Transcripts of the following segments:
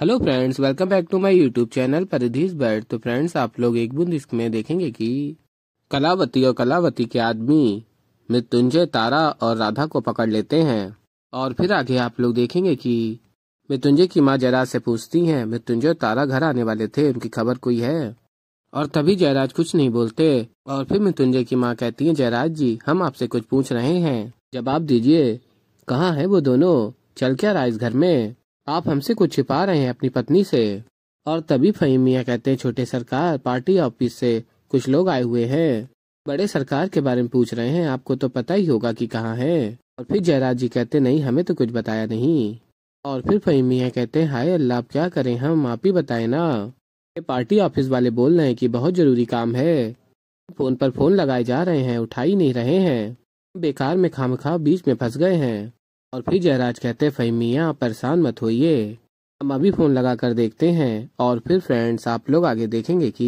hello friends welcome back to my YouTube channel परिधीज bird तो friends आप लोग एक बुंद इसमें देखेंगे कि कलावती और कलावती के आदमी मृत्युंजय तारा और राधा को पकड़ लेते हैं और फिर आगे आप लोग देखेंगे कि मृत्युंजय की माँ जयराज से पूछती हैं मृत्युंजय तारा घर आने वाले थे उनकी खबर कोई है और तभी जयराज कुछ नहीं बोलते और फिर मृत्युंजय की माँ कहती है जयराज जी हम आपसे कुछ पूछ रहे हैं जवाब दीजिए कहाँ है वो दोनों चल क्या रहा इस घर में आप हमसे कुछ छिपा रहे हैं अपनी पत्नी से और तभी फहीम मियाँ कहते हैं छोटे सरकार पार्टी ऑफिस से कुछ लोग आए हुए हैं बड़े सरकार के बारे में पूछ रहे हैं आपको तो पता ही होगा कि कहाँ है और फिर जयराज जी कहते नहीं हमें तो कुछ बताया नहीं और फिर फहीम मियाँ कहते हैं हाय अल्लाह आप क्या करें हम आप ही बताए ना ये पार्टी ऑफिस वाले बोल रहे हैं कि बहुत जरूरी काम है फोन पर फोन लगाए जा रहे हैं उठा ही नहीं रहे हैं बेकार में खामखा बीच में फंस गए हैं और फिर जयराज कहते फहमिया परेशान मत होइए हम अभी फ़ोन लगा कर देखते हैं और फिर फ्रेंड्स आप लोग आगे देखेंगे कि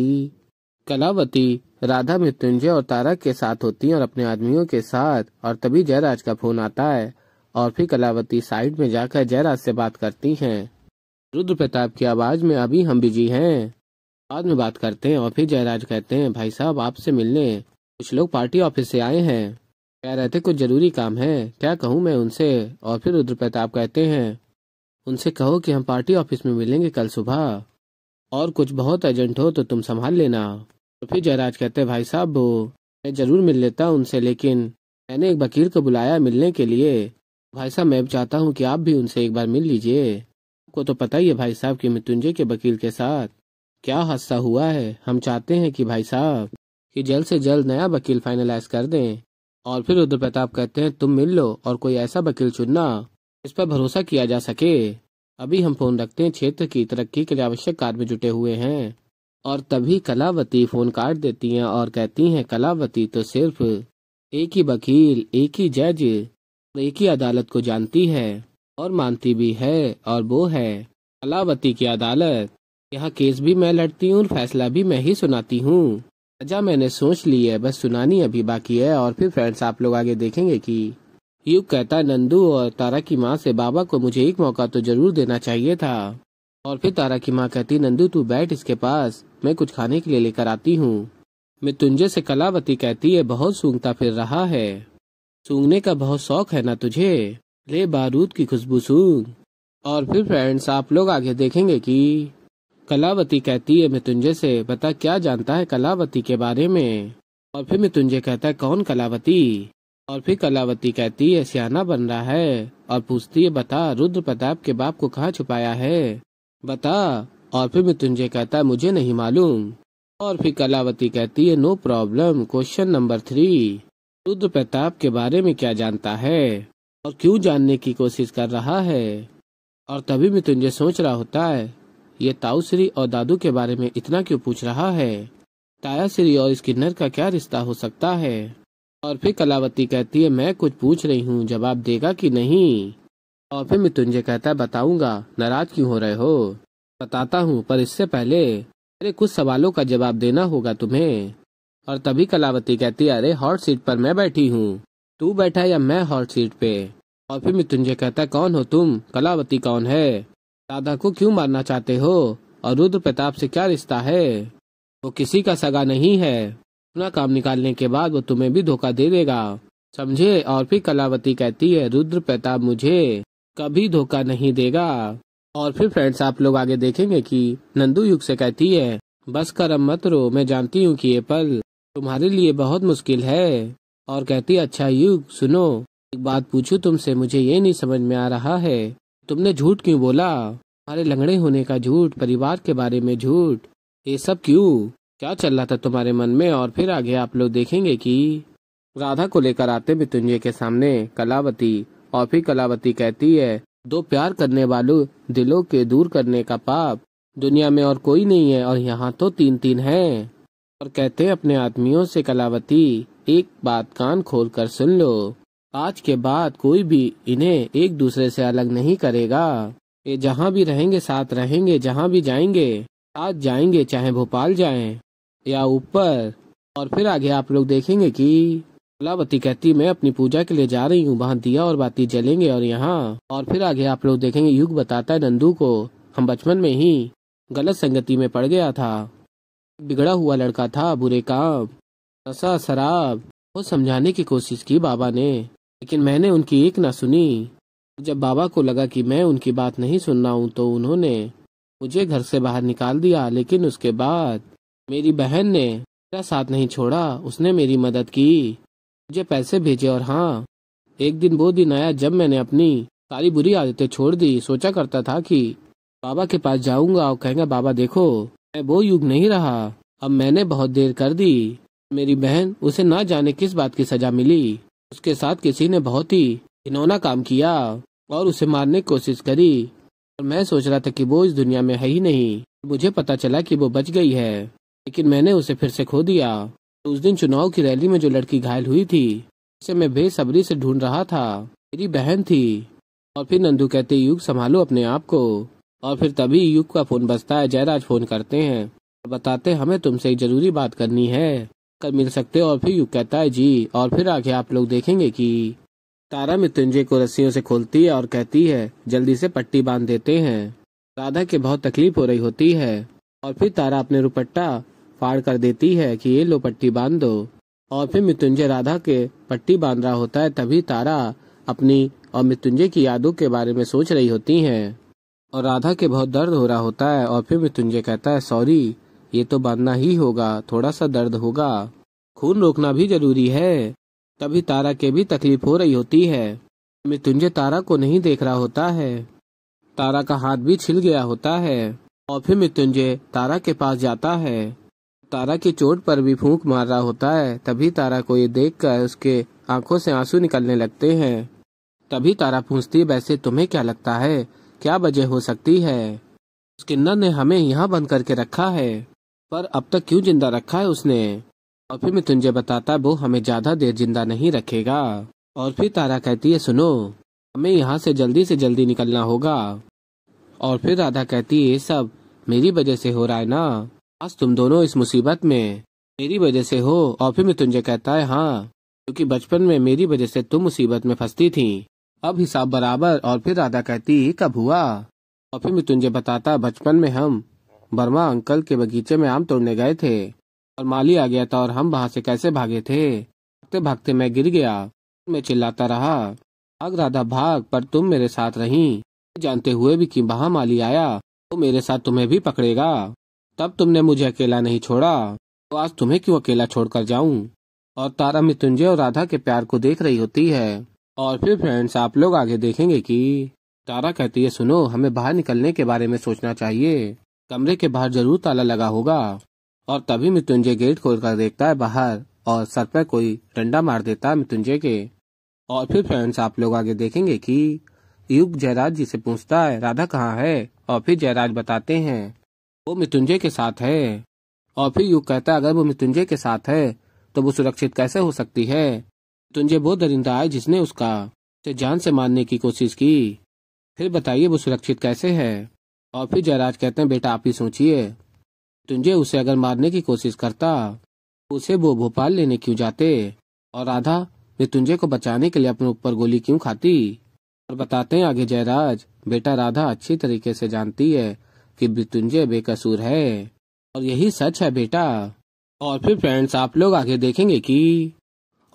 कलावती राधा मृत्युंजय और तारक के साथ होती है और अपने आदमियों के साथ और तभी जयराज का फोन आता है और फिर कलावती साइड में जाकर जयराज से बात करती हैं रुद्र प्रताप की आवाज में अभी हम बिजी हैं बाद में बात करते हैं और फिर जयराज कहते हैं भाई साहब आपसे मिलने कुछ लोग पार्टी ऑफिस से आए हैं कह रहे थे कुछ जरूरी काम है क्या कहूँ मैं उनसे और फिर रुद्र प्रताप कहते हैं उनसे कहो कि हम पार्टी ऑफिस में मिलेंगे कल सुबह और कुछ बहुत अर्जेंट हो तो तुम संभाल लेना तो फिर जयराज कहते भाई साहब मैं जरूर मिल लेता उनसे लेकिन मैंने एक वकील को बुलाया मिलने के लिए भाई साहब मैं चाहता हूँ कि आप भी उनसे एक बार मिल लीजिए आपको तो पता ही है भाई साहब कि मृत्युंजय के वकील के साथ क्या हादसा हुआ है हम चाहते हैं कि भाई साहब कि जल्द से जल्द नया वकील फाइनलाइज कर दें और फिर रुद्र प्रताप कहते हैं तुम मिल लो और कोई ऐसा वकील चुनना इस पर भरोसा किया जा सके अभी हम फोन रखते हैं क्षेत्र की तरक्की के लिए आवश्यक कार्य में जुटे हुए हैं और तभी कलावती फोन काट देती हैं और कहती हैं कलावती तो सिर्फ एक ही वकील एक ही जज एक ही अदालत को जानती है और मानती भी है और वो है कलावती की अदालत यहाँ केस भी मैं लड़ती हूँ और फैसला भी मैं ही सुनाती हूँ अजा मैंने सोच ली है बस सुनानी अभी बाकी है और फिर फ्रेंड्स आप लोग आगे देखेंगे कि युग कहता नंदू और तारा की माँ से बाबा को मुझे एक मौका तो जरूर देना चाहिए था और फिर तारा की माँ कहती नंदू तू बैठ इसके पास मैं कुछ खाने के लिए लेकर आती हूँ मैं तुंजे से कलावती कहती है बहुत सूंघता फिर रहा है सूंघने का बहुत शौक है ना तुझे ले बारूद की खुशबू सूंघ और फिर फ्रेंड्स आप लोग आगे देखेंगे की कलावती कहती है मृत्युंजय से बता क्या जानता है कलावती के बारे में और फिर मृत्युंजय कहता है कौन कलावती और फिर कलावती कहती है सियाना बन रहा है और पूछती है बता रुद्र प्रताप के बाप को कहाँ छुपाया है बता और फिर मृत्युंजय कहता है मुझे नहीं मालूम और फिर कलावती कहती है no problem question number three Rudra Pratap के बारे में क्या जानता है और क्यों जानने की कोशिश कर रहा है और तभी मृत्युंजय सोच रहा होता है ये ताऊश्री और दादू के बारे में इतना क्यों पूछ रहा है तायाश्री और नर का क्या रिश्ता हो सकता है और फिर कलावती कहती है मैं कुछ पूछ रही हूँ जवाब देगा कि नहीं और फिर मृत्युंजय कहता है बताऊंगा नाराज क्यों हो रहे हो बताता हूँ पर इससे पहले अरे कुछ सवालों का जवाब देना होगा तुम्हें और तभी कलावती कहती है अरे हॉट सीट पर मैं बैठी हूँ तू बैठा या मैं हॉट सीट पे और फिर मृत्युंजय कहता कौन हो तुम कलावती कौन है राधा को क्यों मारना चाहते हो और रुद्र प्रताप से क्या रिश्ता है वो किसी का सगा नहीं है अपना काम निकालने के बाद वो तुम्हें भी धोखा दे देगा समझे और फिर कलावती कहती है रुद्र प्रताप मुझे कभी धोखा नहीं देगा और फिर फ्रेंड्स आप लोग आगे देखेंगे कि नंदू युग से कहती है बस कर मत रो मैं जानती हूँ कि ये पल तुम्हारे लिए बहुत मुश्किल है और कहती अच्छा युग सुनो एक बात पूछू तुमसे मुझे ये नहीं समझ में आ रहा है तुमने झूठ क्यों बोला तुम्हारे लंगड़े होने का झूठ परिवार के बारे में झूठ ये सब क्यों क्या चल रहा था तुम्हारे मन में और फिर आगे आप लोग देखेंगे कि राधा को लेकर आते मृत्युंजय के सामने कलावती और फिर कलावती कहती है दो प्यार करने वालों दिलों के दूर करने का पाप दुनिया में और कोई नहीं है और यहाँ तो तीन तीन है और कहते अपने आदमियों से कलावती एक बात कान खोल कर सुन लो आज के बाद कोई भी इन्हें एक दूसरे से अलग नहीं करेगा ये जहाँ भी रहेंगे साथ रहेंगे जहाँ भी जाएंगे साथ जाएंगे चाहे भोपाल जाएं या ऊपर और फिर आगे आप लोग देखेंगे कि कलावती कहती मैं अपनी पूजा के लिए जा रही हूँ वहाँ दिया और बाती जलेंगे और यहाँ और फिर आगे आप लोग देखेंगे युग बताता है नंदू को हम बचपन में ही गलत संगति में पड़ गया था बिगड़ा हुआ लड़का था बुरे काम नशा शराब वो समझाने की कोशिश की बाबा ने लेकिन मैंने उनकी एक ना सुनी जब बाबा को लगा कि मैं उनकी बात नहीं सुन रहा हूँ तो उन्होंने मुझे घर से बाहर निकाल दिया लेकिन उसके बाद मेरी बहन ने मेरा साथ नहीं छोड़ा उसने मेरी मदद की मुझे पैसे भेजे और हाँ एक दिन वो दिन आया जब मैंने अपनी सारी बुरी आदतें छोड़ दी सोचा करता था कि बाबा के पास जाऊंगा और कहेंगे बाबा देखो मैं वो युग नहीं रहा अब मैंने बहुत देर कर दी मेरी बहन उसे ना जाने किस बात की सजा मिली उसके साथ किसी ने बहुत ही इनोना काम किया और उसे मारने की कोशिश करी और मैं सोच रहा था कि वो इस दुनिया में है ही नहीं मुझे पता चला कि वो बच गई है लेकिन मैंने उसे फिर से खो दिया तो उस दिन चुनाव की रैली में जो लड़की घायल हुई थी उसे मैं बेसब्री से ढूंढ रहा था मेरी बहन थी और फिर नंदू कहते युग संभालो अपने आप को और फिर तभी युग का फोन बजता है जयराज फोन करते हैं और बताते हमें तुमसे एक जरूरी बात करनी है कर मिल सकते हो और फिर यू कहता है जी और फिर आगे आप लोग देखेंगे कि तारा मृत्युंजय को रस्सियों से खोलती है और कहती है जल्दी से पट्टी बांध देते हैं राधा के बहुत तकलीफ हो रही होती है और फिर तारा अपने रुपट्टा फाड़ कर देती है कि ये लो पट्टी बांध दो और फिर मृत्युंजय राधा के पट्टी बांध रहा होता है तभी तारा अपनी और मृत्युंजय की यादों के बारे में सोच रही होती है और राधा के बहुत दर्द हो रहा होता है और फिर मृत्युंजय कहता है सॉरी ये तो बांधना ही होगा थोड़ा सा दर्द होगा खून रोकना भी जरूरी है तभी तारा के भी तकलीफ हो रही होती है मृत्युंजय तारा को नहीं देख रहा होता है तारा का हाथ भी छिल गया होता है और फिर मृत्युंजय तारा के पास जाता है तारा की चोट पर भी फूंक मार रहा होता है तभी तारा को ये देखकर उसके आंखों से आंसू निकलने लगते हैं तभी तारा पूछती वैसे तुम्हें क्या लगता है क्या वजह हो सकती है किन्नर ने हमें यहाँ बंद करके रखा है पर अब तक क्यों जिंदा रखा है उसने और फिर तुझे बताता वो हमें ज्यादा देर जिंदा नहीं रखेगा और फिर तारा कहती है सुनो हमें यहाँ से जल्दी से जल्दी निकलना होगा और फिर राधा कहती है सब मेरी वजह से हो रहा है ना आज तुम दोनों इस मुसीबत में मेरी वजह से हो और फिर तुझे कहता है हाँ क्योंकि बचपन में मेरी वजह से तुम मुसीबत में फंसती थी अब हिसाब बराबर और फिर राधा कहती कब हुआ और फिर तुझे बताता बचपन में हम वर्मा अंकल के बगीचे में आम तोड़ने गए थे और माली आ गया था और हम वहाँ से कैसे भागे थे भागते भागते मैं गिर गया मैं चिल्लाता रहा भाग राधा भाग पर तुम मेरे साथ रही जानते हुए भी कि वहाँ माली आया तो मेरे साथ तुम्हें भी पकड़ेगा तब तुमने मुझे अकेला नहीं छोड़ा तो आज तुम्हें क्यों अकेला छोड़कर जाऊं और तारा मृत्युंजय और राधा के प्यार को देख रही होती है और फिर फ्रेंड्स आप लोग आगे देखेंगे कि तारा कहती है सुनो हमें बाहर निकलने के बारे में सोचना चाहिए कमरे के बाहर जरूर ताला लगा होगा और तभी मृत्युंजय गेट खोलकर देखता है बाहर और सर पर कोई डंडा मार देता है मृत्युंजय के और फिर फ्रेंड्स आप लोग आगे देखेंगे कि युग जयराज जी से पूछता है राधा कहाँ है और फिर जयराज बताते हैं वो मृत्युंजय के साथ है और फिर युग कहता है अगर वो मृत्युंजय के साथ है तो वो सुरक्षित कैसे हो सकती है मृत्युंजय वो दरिंदा है जिसने उसका जान से मारने की कोशिश की फिर बताइए वो सुरक्षित कैसे है और फिर जयराज कहते हैं बेटा आप ही सोचिए तुंजे उसे अगर मारने की कोशिश करता उसे वो भोपाल लेने क्यों जाते और राधा मृत्युंजय को बचाने के लिए अपने ऊपर गोली क्यों खाती और बताते हैं आगे जयराज बेटा राधा अच्छी तरीके से जानती है कि मृत्युंजय बेकसूर है और यही सच है बेटा और फिर फ्रेंड्स आप लोग आगे देखेंगे कि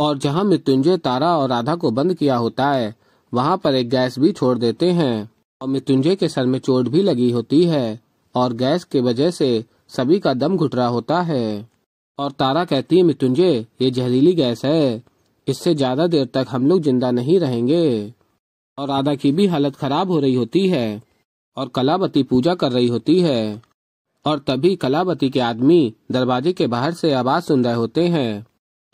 और जहां मृत्युंजय तारा और राधा को बंद किया होता है वहां पर एक गैस भी छोड़ देते हैं और मृत्युंजय के सर में चोट भी लगी होती है और गैस के वजह से सभी का दम घुट रहा होता है और तारा कहती है मृत्युंजय ये जहरीली गैस है इससे ज्यादा देर तक हम लोग जिंदा नहीं रहेंगे और राधा की भी हालत खराब हो रही होती है और कलावती पूजा कर रही होती है और तभी कलावती के आदमी दरवाजे के बाहर से आवाज सुन रहे होते हैं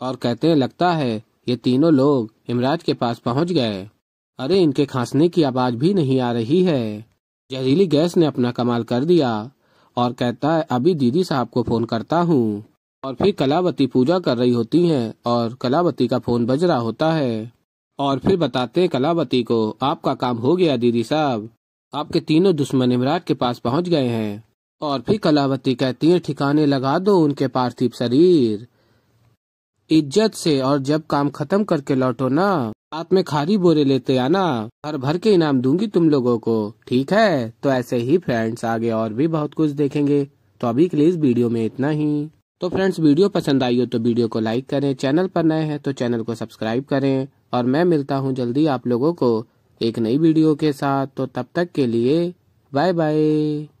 और कहते हैं लगता है ये तीनों लोग इमराज के पास पहुंच गए अरे इनके खांसने की आवाज भी नहीं आ रही है जहरीली गैस ने अपना कमाल कर दिया और कहता है अभी दीदी साहब को फोन करता हूँ और फिर कलावती पूजा कर रही होती हैं और कलावती का फोन बज रहा होता है और फिर बताते हैं कलावती को आपका काम हो गया दीदी साहब आपके तीनों दुश्मन इमराज के पास पहुंच गए हैं और फिर कलावती कहती है ठिकाने लगा दो उनके पार्थिव शरीर इज्जत से और जब काम खत्म करके लौटो ना साथ में खाली बोरे लेते आना भर भर के इनाम दूंगी तुम लोगों को ठीक है तो ऐसे ही फ्रेंड्स आगे और भी बहुत कुछ देखेंगे तो अभी के लिए इस वीडियो में इतना ही तो फ्रेंड्स वीडियो पसंद आई हो तो वीडियो को लाइक करें चैनल पर नए हैं तो चैनल को सब्सक्राइब करें और मैं मिलता हूँ जल्दी आप लोगों को एक नई वीडियो के साथ तो तब तक के लिए बाय बाय